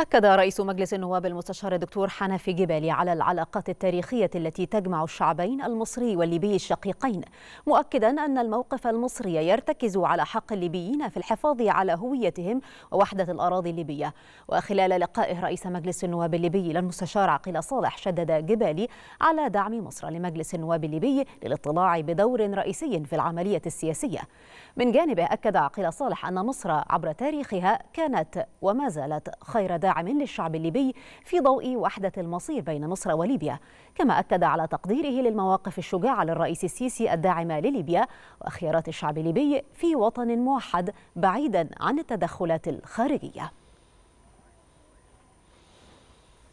أكد رئيس مجلس النواب المستشار الدكتور حنفي جبالي على العلاقات التاريخية التي تجمع الشعبين المصري والليبي الشقيقين مؤكدا أن الموقف المصري يرتكز على حق الليبيين في الحفاظ على هويتهم ووحدة الأراضي الليبية وخلال لقائه رئيس مجلس النواب الليبي للمستشار عقيل صالح شدد جبالي على دعم مصر لمجلس النواب الليبي للاطلاع بدور رئيسي في العملية السياسية من جانبه أكد عقيل صالح أن مصر عبر تاريخها كانت وما زالت خير دار. داعم للشعب الليبي في ضوء وحدة المصير بين مصر وليبيا كما أكد على تقديره للمواقف الشجاعة للرئيس السيسي الداعمة لليبيا وخيارات الشعب الليبي في وطن موحد بعيدا عن التدخلات الخارجية